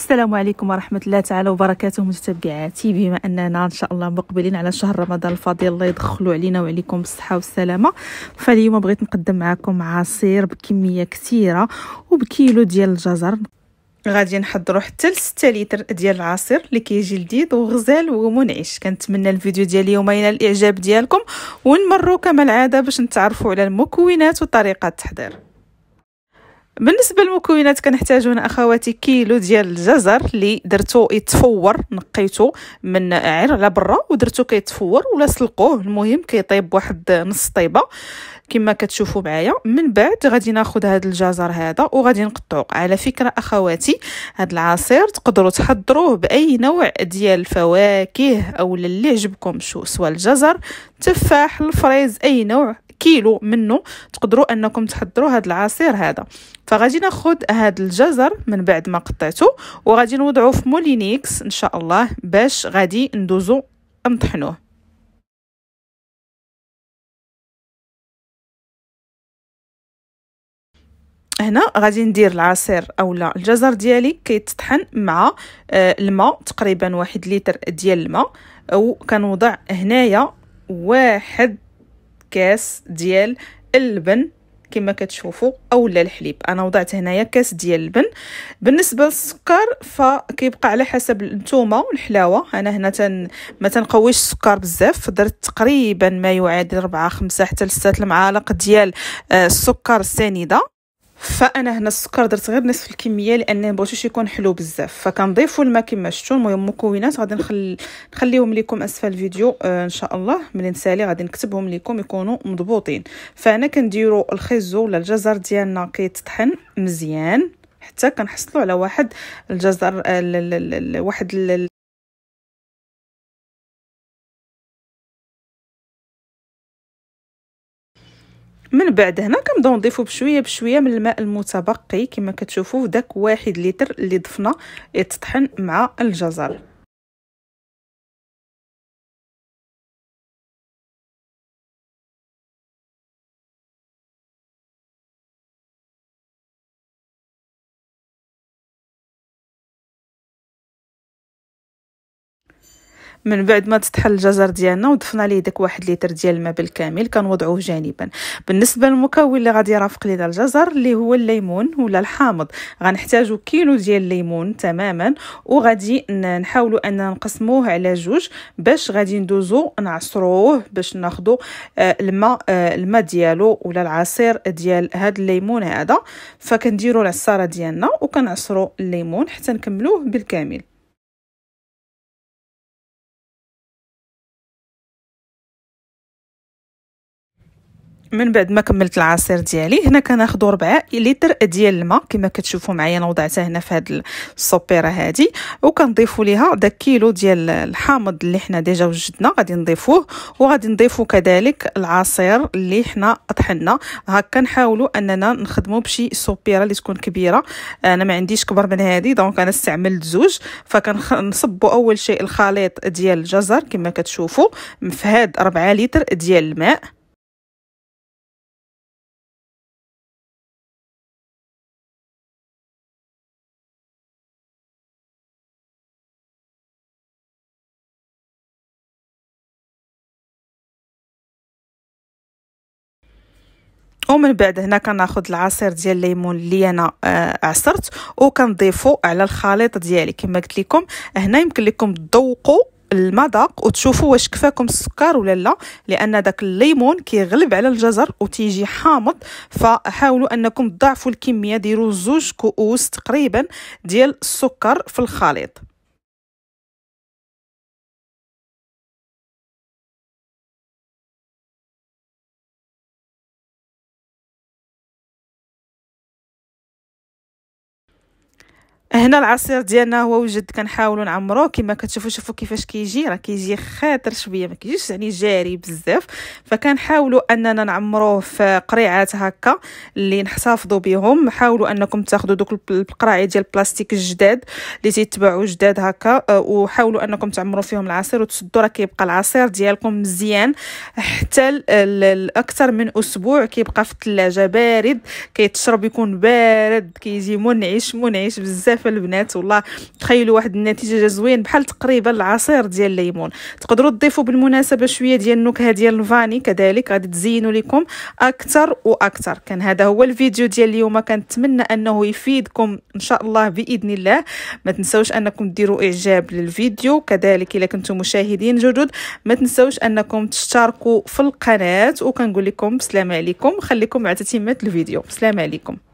السلام عليكم ورحمة الله تعالى وبركاته متابعاتي بما أننا إن شاء الله مقبلين على شهر رمضان الفضيل الله يدخلوا علينا وعليكم بالصحة والسلامة فاليوم بغيت نقدم معكم عصير بكمية كثيرة وبكيلو ديال الجزر غادي نحضروا حتى ل 6 لتر ديال العصير اللي كيجي لذيذ وغزال ومنعش كنتمنى الفيديو ديال اليوم ينال الاعجاب ديالكم ونمروا كما العاده باش نتعرفوا على المكونات وطريقه التحضير بالنسبه للمكونات كنحتاجون اخواتي كيلو ديال الجزر اللي درتو يتفور نقيته من عير على برا ودرتو كيتفور ولا سلقوه المهم كيطيب واحد نص طيبه كما كتشوفوا معايا من بعد غادي ناخذ هذا الجزر هذا وغادي نقطعوه على فكره اخواتي هذا العصير تقدروا تحضروه باي نوع ديال الفواكه او اللي عجبكم شو سواء الجزر تفاح الفريز اي نوع كيلو منه تقدروا انكم تحضروا هذا العصير هذا فغادي ناخذ هذا الجزر من بعد ما قطعته وغادي نوضعه في مولينيكس ان شاء الله باش غادي ندوزو نطحنوه هنا غادي ندير العصير اولا الجزر ديالي كيتطحن مع آه، الماء تقريبا واحد لتر ديال الماء وكنوضع هنايا واحد كاس ديال اللبن كما كتشوفوا اولا الحليب انا وضعت هنايا كاس ديال اللبن بالنسبه للسكر فكيبقى على حسب الثومه والحلاوه انا هنا تن ما تنقويش السكر بزاف درت تقريبا ما يعادل 4 5 حتى 6 المعالق ديال آه، السكر السنيده فانا هنا السكر درت غير نصف الكميه لان بغيتوش يكون حلو بزاف فكنضيفوا الماء كما شفتوا المهم المكونات غادي نخل... نخليهم لكم اسفل الفيديو آه ان شاء الله ملي نسالي غادي نكتبهم لكم يكونوا مضبوطين فانا كنديروا الخيزو ولا الجزر ديالنا كيتطحن مزيان حتى كنحصلوا على واحد الجزر آه، واحد من بعد هنا كنبداو نضيفو بشويه بشويه من الماء المتبقي كما كتشوفوا داك واحد لتر اللي ضفنا يتطحن مع الجزر من بعد ما تتحل الجزر ديالنا وضفنا ليه داك واحد لتر ديال الماء بالكامل كنوضعوه جانبا بالنسبه للمكون اللي غادي يرافق لينا الجزر اللي هو الليمون ولا الحامض غنحتاجو كيلو ديال الليمون تماما وغادي نحاولوا اننا نقسموه على جوج باش غادي ندوزو نعصروه باش ناخدو آه، الماء آه، الماء ديالو ولا العصير ديال هاد الليمون هذا فكنديروا العصاره ديالنا وكنعصروا الليمون حتى نكملوه بالكامل من بعد ما كملت العصير ديالي هنا كناخذ 4 لتر ديال الماء كما كتشوفوا معايا انا وضعتها هنا في هذه الصوبيره هذه وكنضيفوا ليها داك كيلو ديال الحامض اللي حنا ديجا وجدنا غادي نضيفوه وغادي نضيفوا كذلك العصير اللي حنا طحنا هكا نحاولوا اننا نخدموا بشي صوبيره اللي تكون كبيره انا ما عنديش كبر من هذه دونك انا استعملت زوج فكنصبوا اول شيء الخليط ديال الجزر كما كتشوفوا في هاد 4 لتر ديال الماء ومن بعد هنا كناخذ العصير ديال الليمون اللي انا آه، عصرت وكنضيفو على الخليط ديالي كما قلت لكم هنا يمكن لكم تذوقوا المذاق وتشوفوا واش كفاكم السكر ولا لا لان داك الليمون كيغلب على الجزر وتيجي حامض فحاولوا انكم تضاعفوا الكميه ديروا زوج كؤوس تقريبا ديال السكر في الخليط هنا العصير ديالنا هو وجد كنحاولوا نعمروه كما كتشوفوا شوفوا كيفاش كيجي راه كيجي خاطر شويه ما كيجيش يعني جاري بزاف فكنحاولوا اننا نعمروه في قريعات هكا اللي نحتفظوا بهم حاولوا انكم تاخذوا دوك القراعي ديال البلاستيك الجداد اللي تيتباعوا جداد هكا أه، وحاولوا انكم تعمروا فيهم العصير وتسدوا راه كيبقى العصير ديالكم مزيان حتى الاكثر من اسبوع كيبقى في الثلاجه بارد كيتشرب يكون بارد كيجي منعش منعش بزاف بزاف البنات والله تخيلوا واحد النتيجه زوين بحال تقريبا العصير ديال الليمون تقدروا تضيفوا بالمناسبه شويه ديال النكهه ديال الفاني كذلك غادي تزينوا لكم اكثر واكثر كان هذا هو الفيديو ديال اليوم كنتمنى انه يفيدكم ان شاء الله باذن الله ما تنساوش انكم ديروا اعجاب للفيديو كذلك الا كنتم مشاهدين جدد ما تنساوش انكم تشتركوا في القناه وكنقول لكم بسلام عليكم خليكم مع تتمه الفيديو بسلام عليكم